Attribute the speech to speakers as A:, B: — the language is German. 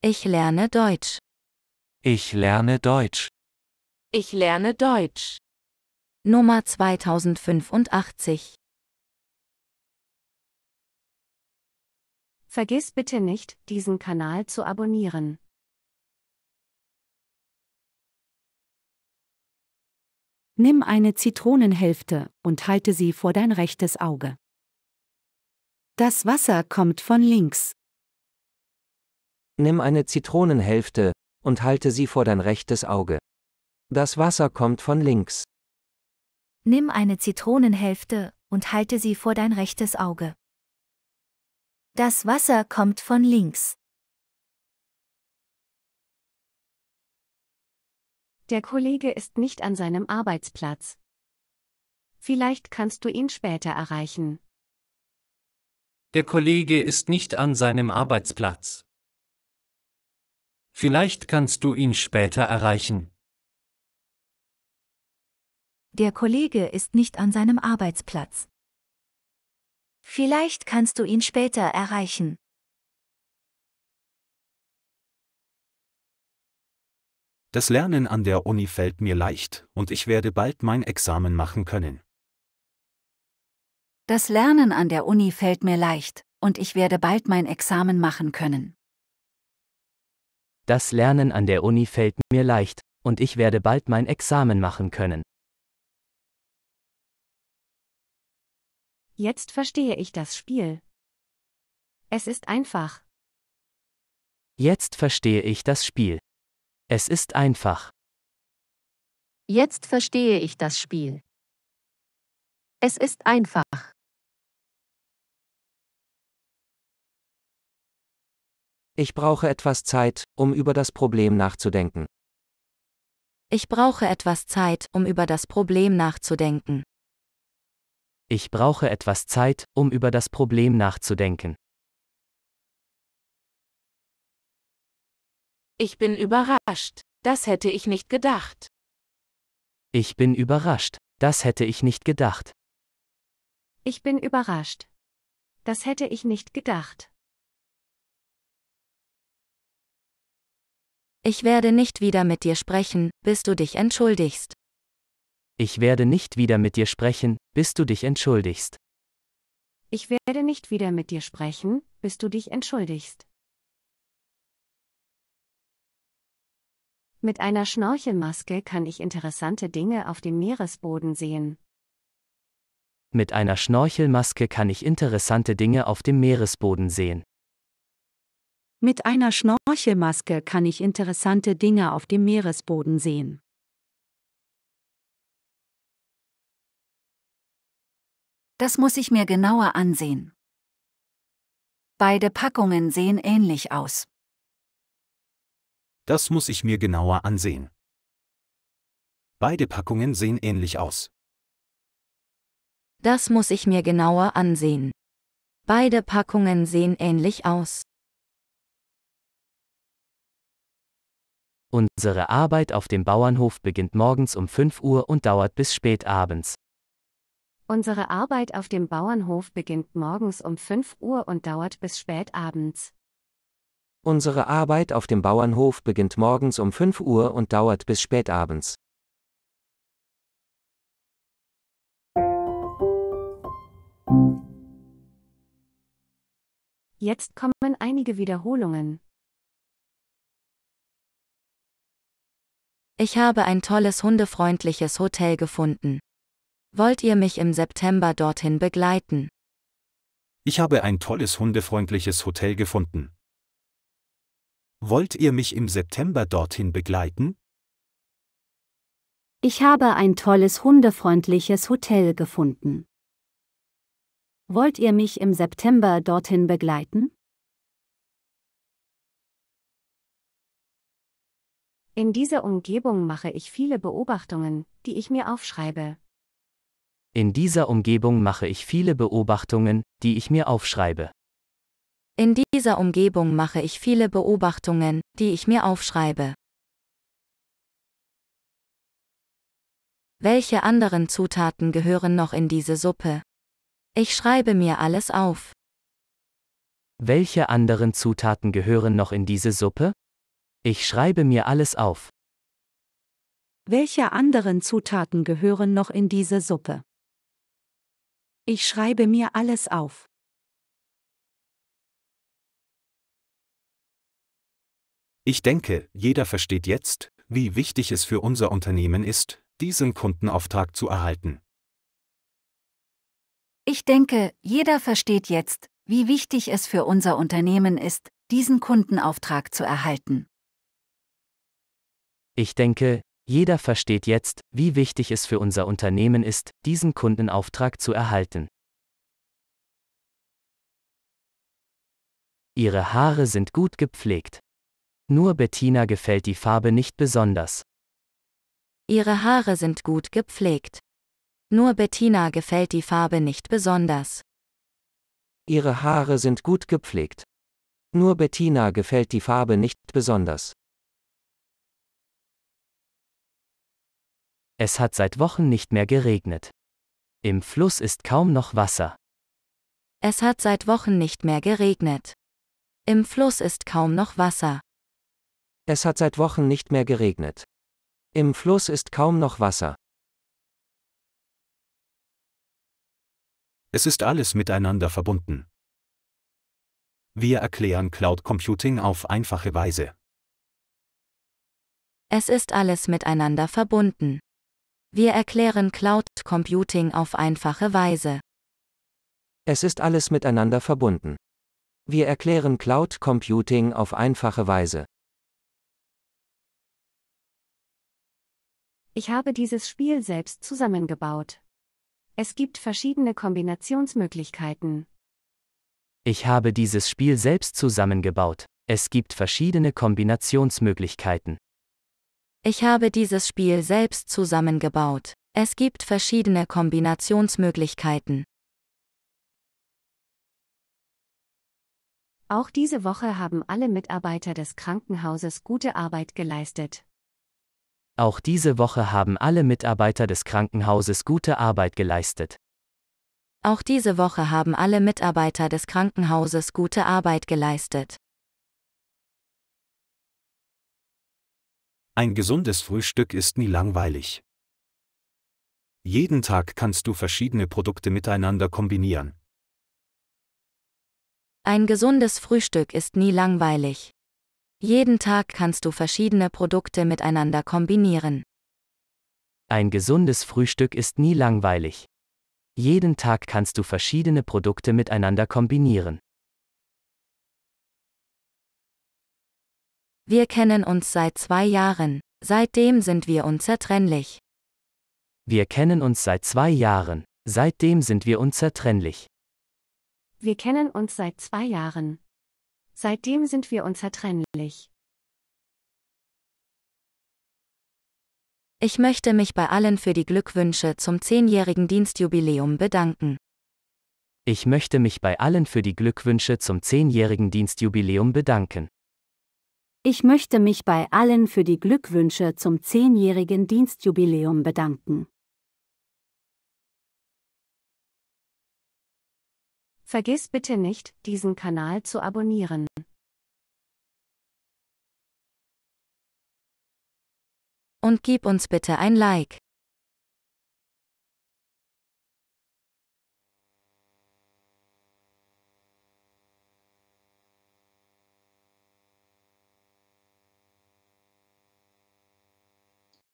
A: Ich lerne Deutsch. Ich lerne Deutsch. Ich lerne Deutsch. Nummer 2085. Vergiss bitte nicht, diesen Kanal zu abonnieren. Nimm eine
B: Zitronenhälfte und halte sie vor dein rechtes Auge. Das Wasser kommt von links.
C: Nimm eine Zitronenhälfte und halte sie vor dein rechtes Auge. Das Wasser kommt von links.
B: Nimm eine Zitronenhälfte und halte sie vor dein rechtes Auge.
A: Das Wasser kommt von links. Der Kollege ist nicht an seinem Arbeitsplatz.
B: Vielleicht kannst du ihn später erreichen.
C: Der Kollege ist nicht an seinem Arbeitsplatz. Vielleicht kannst du ihn später erreichen.
B: Der Kollege ist nicht an seinem Arbeitsplatz. Vielleicht kannst du ihn
A: später erreichen. Das Lernen an der Uni fällt mir leicht und ich werde bald mein Examen
C: machen können.
B: Das Lernen an der Uni fällt mir leicht und ich werde bald mein Examen machen können.
D: Das Lernen an der Uni fällt mir leicht, und ich werde bald mein Examen machen können.
B: Jetzt verstehe ich das Spiel.
A: Es ist einfach. Jetzt verstehe ich das Spiel. Es ist einfach. Jetzt verstehe ich das Spiel. Es ist einfach. Ich brauche etwas Zeit, um über das Problem
D: nachzudenken.
B: Ich brauche etwas Zeit, um über das Problem nachzudenken.
A: Ich brauche etwas Zeit, um über das Problem nachzudenken. Ich bin
B: überrascht. Das hätte ich nicht gedacht.
A: Ich bin überrascht. Das hätte ich nicht gedacht.
B: Ich bin überrascht. Das hätte
A: ich nicht gedacht.
B: Ich werde nicht wieder mit dir sprechen, bis du dich entschuldigst.
A: Ich werde
D: nicht wieder mit dir sprechen, bis du dich entschuldigst.
B: Ich werde nicht wieder mit dir sprechen, bis du dich entschuldigst. Mit einer Schnorchelmaske kann ich interessante Dinge auf dem Meeresboden sehen.
D: Mit einer Schnorchelmaske kann ich interessante Dinge auf dem Meeresboden sehen.
B: Mit einer Schnorchelmaske kann ich interessante Dinge auf dem Meeresboden sehen.
A: Das muss ich mir genauer ansehen.
B: Beide Packungen sehen ähnlich aus.
C: Das muss ich mir genauer ansehen. Beide Packungen sehen ähnlich aus.
B: Das muss ich mir genauer ansehen. Beide Packungen sehen ähnlich aus.
D: Unsere Arbeit auf dem Bauernhof beginnt morgens um 5 Uhr und dauert bis spät abends.
B: Unsere Arbeit auf dem Bauernhof beginnt morgens um 5 Uhr und dauert bis spät abends.
C: Unsere Arbeit auf dem Bauernhof beginnt morgens um 5 Uhr und dauert bis spät abends.
B: Jetzt kommen einige Wiederholungen. Ich habe ein tolles hundefreundliches Hotel gefunden. Wollt ihr mich im September dorthin begleiten?
C: Ich habe ein tolles hundefreundliches Hotel gefunden. Wollt ihr mich im September dorthin begleiten?
B: Ich habe ein tolles hundefreundliches Hotel gefunden. Wollt ihr mich im September
A: dorthin begleiten?
B: In dieser Umgebung mache ich viele Beobachtungen, die ich mir aufschreibe.
D: In dieser Umgebung mache ich viele Beobachtungen, die ich mir aufschreibe.
B: In dieser Umgebung mache ich viele Beobachtungen, die ich mir aufschreibe.
A: Welche anderen
B: Zutaten gehören noch in diese Suppe? Ich schreibe mir alles auf.
D: Welche anderen Zutaten gehören noch in diese Suppe? Ich schreibe mir alles auf.
B: Welche anderen Zutaten gehören noch in diese Suppe? Ich schreibe mir alles auf.
A: Ich denke, jeder
C: versteht jetzt, wie wichtig es für unser Unternehmen ist, diesen Kundenauftrag zu erhalten.
B: Ich denke, jeder versteht jetzt, wie wichtig es für unser Unternehmen ist, diesen Kundenauftrag zu erhalten.
D: Ich denke, jeder versteht jetzt, wie wichtig es für unser Unternehmen ist, diesen Kundenauftrag zu erhalten. Ihre Haare sind gut gepflegt. Nur Bettina gefällt die Farbe nicht besonders.
B: Ihre Haare sind gut gepflegt. Nur Bettina gefällt die Farbe nicht besonders.
D: Ihre Haare
C: sind gut gepflegt. Nur Bettina gefällt die Farbe nicht besonders.
A: Es hat seit Wochen nicht mehr geregnet. Im Fluss ist kaum noch Wasser.
B: Es hat seit Wochen nicht mehr geregnet. Im Fluss ist kaum noch Wasser. Es hat seit
C: Wochen nicht mehr geregnet. Im Fluss ist kaum noch Wasser.
A: Es ist alles miteinander verbunden. Wir erklären Cloud Computing auf einfache Weise.
B: Es ist alles miteinander verbunden. Wir erklären Cloud Computing auf einfache Weise.
C: Es ist alles miteinander verbunden. Wir erklären Cloud Computing auf einfache Weise.
B: Ich habe dieses Spiel selbst zusammengebaut. Es gibt verschiedene Kombinationsmöglichkeiten.
D: Ich habe dieses Spiel selbst zusammengebaut. Es gibt verschiedene Kombinationsmöglichkeiten.
B: Ich habe dieses Spiel selbst zusammengebaut. Es gibt verschiedene Kombinationsmöglichkeiten. Auch diese Woche haben alle Mitarbeiter des Krankenhauses gute Arbeit geleistet.
D: Auch diese Woche haben alle Mitarbeiter des Krankenhauses gute Arbeit geleistet.
B: Auch diese Woche haben alle Mitarbeiter des Krankenhauses gute Arbeit geleistet.
A: Ein gesundes Frühstück ist nie langweilig. Jeden
C: Tag kannst du verschiedene Produkte miteinander kombinieren.
B: Ein gesundes Frühstück ist nie langweilig. Jeden Tag kannst du verschiedene Produkte miteinander kombinieren.
D: Ein gesundes Frühstück ist nie langweilig. Jeden Tag kannst du verschiedene Produkte miteinander kombinieren.
A: Wir kennen uns seit
B: zwei Jahren, seitdem sind wir unzertrennlich.
A: Wir kennen uns seit
D: zwei Jahren, seitdem sind wir unzertrennlich.
B: Wir kennen uns seit zwei Jahren. Seitdem sind wir unzertrennlich. Ich möchte mich bei allen für die Glückwünsche zum zehnjährigen Dienstjubiläum bedanken.
D: Ich möchte mich bei allen für die Glückwünsche zum zehnjährigen Dienstjubiläum bedanken.
B: Ich möchte mich bei allen für die Glückwünsche zum zehnjährigen Dienstjubiläum bedanken.
A: Vergiss bitte nicht, diesen Kanal zu abonnieren. Und gib uns bitte ein Like.